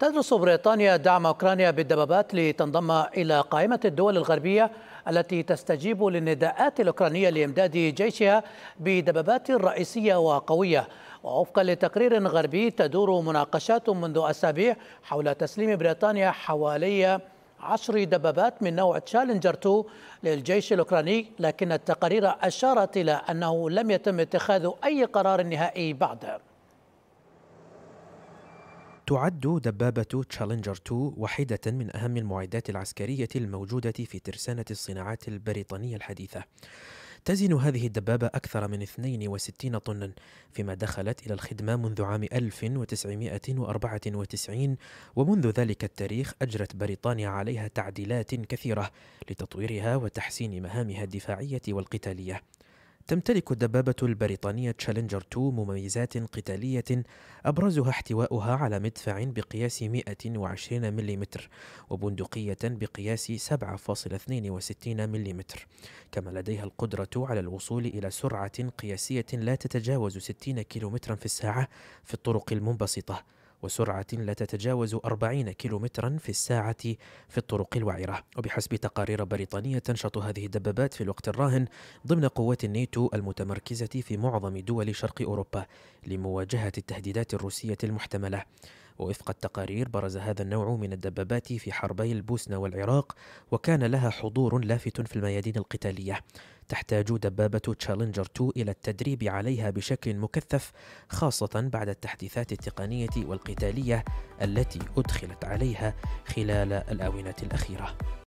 تدرس بريطانيا دعم أوكرانيا بالدبابات لتنضم إلى قائمة الدول الغربية التي تستجيب للنداءات الأوكرانية لإمداد جيشها بدبابات رئيسية وقوية ووفقا لتقرير غربي تدور مناقشات منذ أسابيع حول تسليم بريطانيا حوالي عشر دبابات من نوع تشالنجر 2 للجيش الأوكراني لكن التقارير أشارت إلى أنه لم يتم اتخاذ أي قرار نهائي بعد تعد دبابة تشالنجر 2 واحدة من أهم المعدات العسكرية الموجودة في ترسانة الصناعات البريطانية الحديثة. تزن هذه الدبابة أكثر من 62 طنا فيما دخلت إلى الخدمة منذ عام 1994 ومنذ ذلك التاريخ أجرت بريطانيا عليها تعديلات كثيرة لتطويرها وتحسين مهامها الدفاعية والقتالية تمتلك الدبابة البريطانية تشالنجر 2 مميزات قتالية أبرزها احتواؤها على مدفع بقياس 120 ملم وبندقية بقياس 7.62 ملم كما لديها القدرة على الوصول إلى سرعة قياسية لا تتجاوز 60 كم في الساعة في الطرق المنبسطة وسرعة لا تتجاوز 40 كيلومترا في الساعة في الطرق الوعرة وبحسب تقارير بريطانية تنشط هذه الدبابات في الوقت الراهن ضمن قوات الناتو المتمركزة في معظم دول شرق أوروبا لمواجهة التهديدات الروسية المحتملة ووفق التقارير برز هذا النوع من الدبابات في حربي البوسنة والعراق وكان لها حضور لافت في الميادين القتالية تحتاج دبابة تشالنجر 2 إلى التدريب عليها بشكل مكثف خاصة بعد التحديثات التقنية والقتالية التي أدخلت عليها خلال الآونة الأخيرة